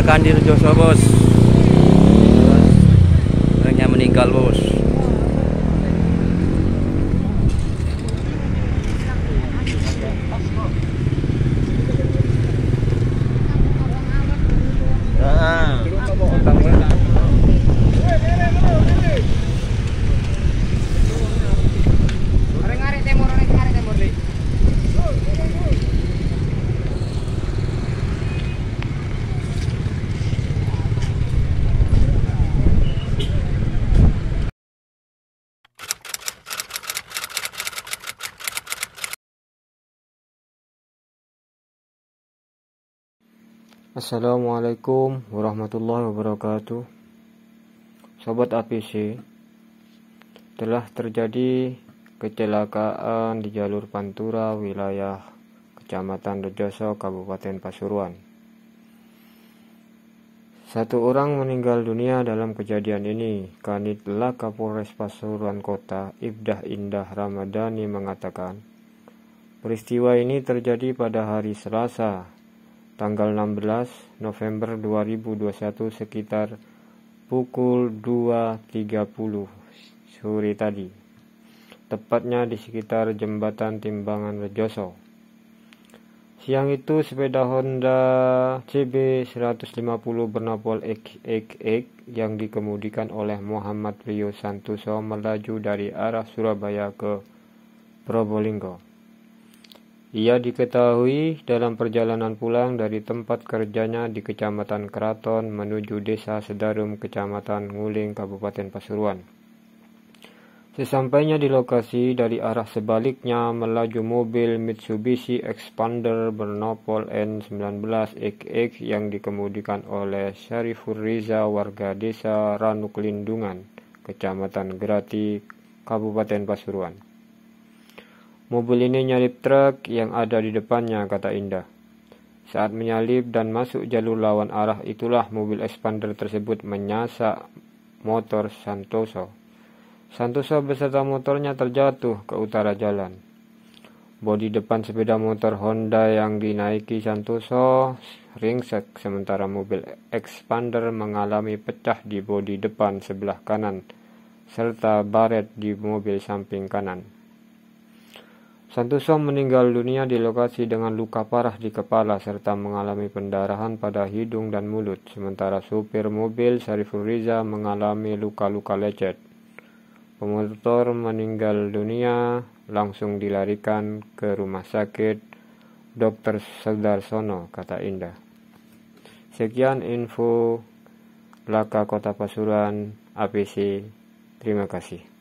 kecelakaan di Rejoso bos orangnya meninggal bos Assalamualaikum warahmatullahi wabarakatuh Sobat APC Telah terjadi kecelakaan di jalur Pantura wilayah Kecamatan Rejoso Kabupaten Pasuruan Satu orang meninggal dunia dalam kejadian ini Kanit Laka Polres Pasuruan Kota Ibdah Indah Ramadhani mengatakan Peristiwa ini terjadi pada hari Selasa tanggal 16 November 2021 sekitar pukul 2.30 sore tadi. Tepatnya di sekitar jembatan timbangan Rejoso. Siang itu sepeda Honda CB 150 bernopol XXX yang dikemudikan oleh Muhammad Rio Santoso melaju dari arah Surabaya ke Probolinggo. Ia diketahui dalam perjalanan pulang dari tempat kerjanya di Kecamatan Keraton menuju Desa Sedarum, Kecamatan Nguling, Kabupaten Pasuruan. Sesampainya di lokasi dari arah sebaliknya melaju mobil Mitsubishi Expander bernopol N19XX yang dikemudikan oleh Syarifur Riza warga desa Ranuk Lindungan, Kecamatan Grati, Kabupaten Pasuruan. Mobil ini nyalip truk yang ada di depannya, kata Indah. Saat menyalip dan masuk jalur lawan arah itulah mobil expander tersebut menyasak motor Santoso. Santoso beserta motornya terjatuh ke utara jalan. Bodi depan sepeda motor Honda yang dinaiki Santoso ringsek sementara mobil expander mengalami pecah di bodi depan sebelah kanan serta baret di mobil samping kanan. Santoso meninggal dunia di lokasi dengan luka parah di kepala serta mengalami pendarahan pada hidung dan mulut, sementara supir mobil Sariful Riza mengalami luka-luka lecet. Pemotor meninggal dunia langsung dilarikan ke rumah sakit Dr. Sedarsono, kata Indah. Sekian info Laka Kota Pasuruan APC. Terima kasih.